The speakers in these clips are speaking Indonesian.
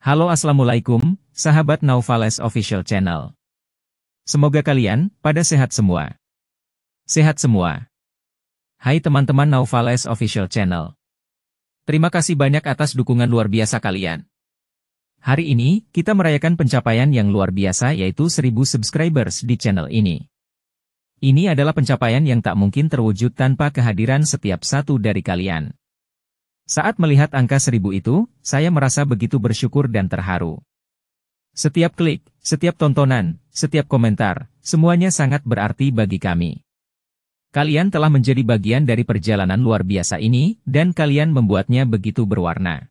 Halo Assalamualaikum, sahabat Naufales Official Channel. Semoga kalian, pada sehat semua. Sehat semua. Hai teman-teman Naufales Official Channel. Terima kasih banyak atas dukungan luar biasa kalian. Hari ini, kita merayakan pencapaian yang luar biasa yaitu 1000 subscribers di channel ini. Ini adalah pencapaian yang tak mungkin terwujud tanpa kehadiran setiap satu dari kalian. Saat melihat angka seribu itu, saya merasa begitu bersyukur dan terharu. Setiap klik, setiap tontonan, setiap komentar, semuanya sangat berarti bagi kami. Kalian telah menjadi bagian dari perjalanan luar biasa ini, dan kalian membuatnya begitu berwarna.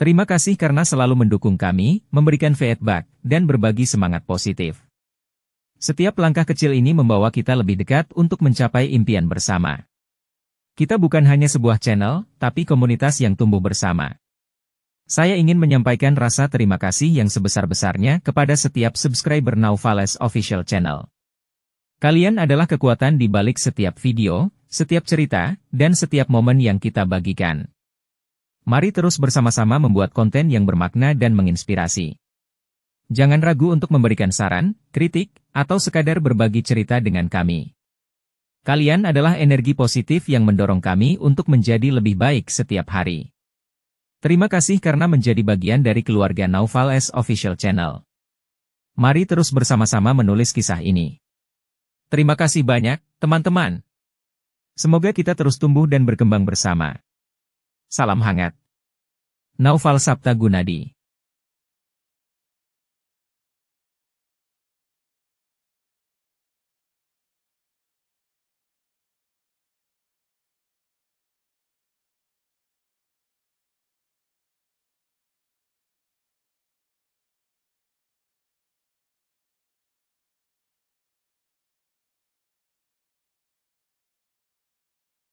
Terima kasih karena selalu mendukung kami, memberikan feedback, dan berbagi semangat positif. Setiap langkah kecil ini membawa kita lebih dekat untuk mencapai impian bersama. Kita bukan hanya sebuah channel, tapi komunitas yang tumbuh bersama. Saya ingin menyampaikan rasa terima kasih yang sebesar-besarnya kepada setiap subscriber Naufales Official Channel. Kalian adalah kekuatan di balik setiap video, setiap cerita, dan setiap momen yang kita bagikan. Mari terus bersama-sama membuat konten yang bermakna dan menginspirasi. Jangan ragu untuk memberikan saran, kritik, atau sekadar berbagi cerita dengan kami. Kalian adalah energi positif yang mendorong kami untuk menjadi lebih baik setiap hari. Terima kasih karena menjadi bagian dari keluarga Naufal S Official Channel. Mari terus bersama-sama menulis kisah ini. Terima kasih banyak, teman-teman. Semoga kita terus tumbuh dan berkembang bersama. Salam hangat. Naufal Sabta Gunadi